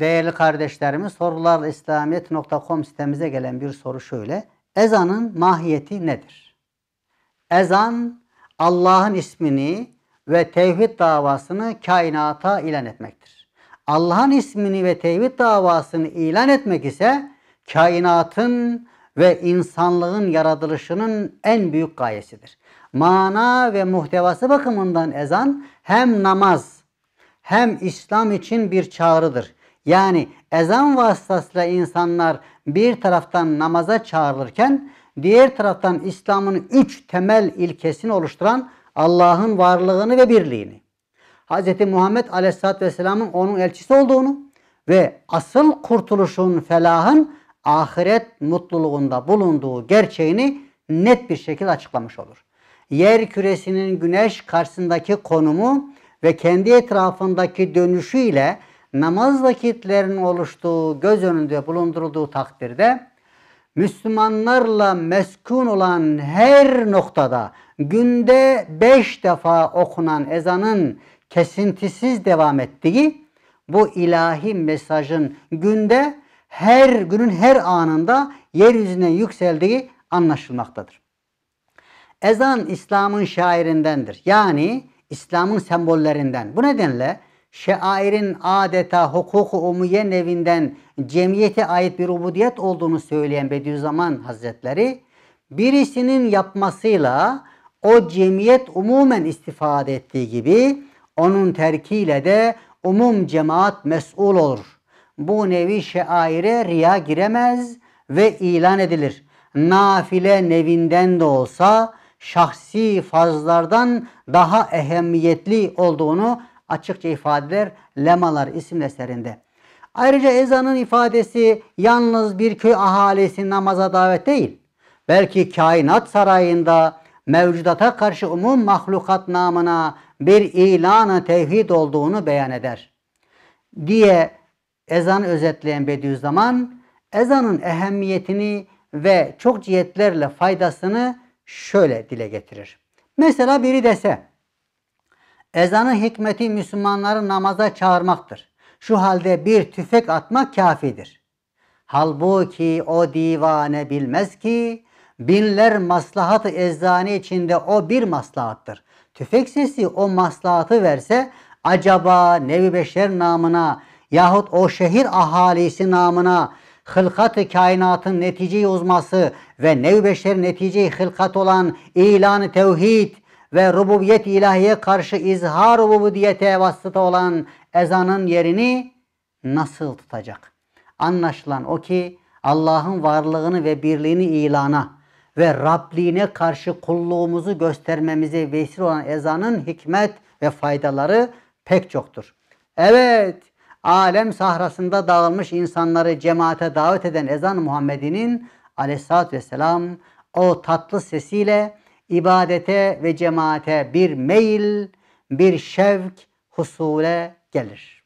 değerli kardeşlerimiz sorularlislamiyet.com sitemize gelen bir soru şöyle. Ezanın mahiyeti nedir? Ezan Allah'ın ismini ve tevhid davasını kainata ilan etmektir. Allah'ın ismini ve tevhid davasını ilan etmek ise kainatın ve insanlığın yaratılışının en büyük gayesidir. Mana ve muhtevası bakımından ezan hem namaz hem İslam için bir çağrıdır. Yani ezan vasıtasıyla insanlar bir taraftan namaza çağrılırken diğer taraftan İslam'ın üç temel ilkesini oluşturan Allah'ın varlığını ve birliğini. Hz. Muhammed Aleyhisselatü Vesselam'ın onun elçisi olduğunu ve asıl kurtuluşun, felahın ahiret mutluluğunda bulunduğu gerçeğini net bir şekilde açıklamış olur. Yer küresinin güneş karşısındaki konumu ve kendi etrafındaki dönüşüyle ile namaz vakitlerinin oluştuğu, göz önünde bulundurulduğu takdirde Müslümanlarla meskun olan her noktada günde beş defa okunan ezanın kesintisiz devam ettiği bu ilahi mesajın günde her günün her anında yeryüzüne yükseldiği anlaşılmaktadır. Ezan İslam'ın şairindendir. Yani İslam'ın sembollerinden. Bu nedenle şairin adeta hukuku umuye nevinden cemiyete ait bir ubudiyet olduğunu söyleyen Bediüzzaman Hazretleri birisinin yapmasıyla o cemiyet umumen istifade ettiği gibi onun terkiyle de umum cemaat mesul olur. Bu nevi şaire riya giremez ve ilan edilir. Nafile nevinden de olsa şahsi fazlardan daha ehemmiyetli olduğunu açıkça ifadeler, eder Lemalar isimli eserinde. Ayrıca ezanın ifadesi yalnız bir köy ahalisi namaza davet değil. Belki kainat sarayında mevcudata karşı umum mahlukat namına bir ilanı tevhid olduğunu beyan eder. Diye ezan özetleyen Bediüzzaman ezanın ehemmiyetini ve çok cihetlerle faydasını şöyle dile getirir. Mesela biri dese Ezanın hikmeti Müslümanları namaza çağırmaktır. Şu halde bir tüfek atmak kafidir. Halbuki o divane bilmez ki binler maslahat eczane içinde o bir maslahattır. Tüfek sesi o maslahatı verse acaba Nevi Beşer namına yahut o şehir ahalisi namına hılkat-ı kainatın netice uzması ve Nevi Beşer netice hılkat olan ilan-ı tevhid ve rububiyet ilahiye karşı izhar rububiyete vasıta olan ezanın yerini nasıl tutacak? Anlaşılan o ki Allah'ın varlığını ve birliğini ilana ve Rabliğine karşı kulluğumuzu göstermemize vesile olan ezanın hikmet ve faydaları pek çoktur. Evet, alem sahrasında dağılmış insanları cemaate davet eden ezan Muhammed'in aleyhissalatü vesselam o tatlı sesiyle ibadete ve cemaate bir meyil, bir şevk husule gelir.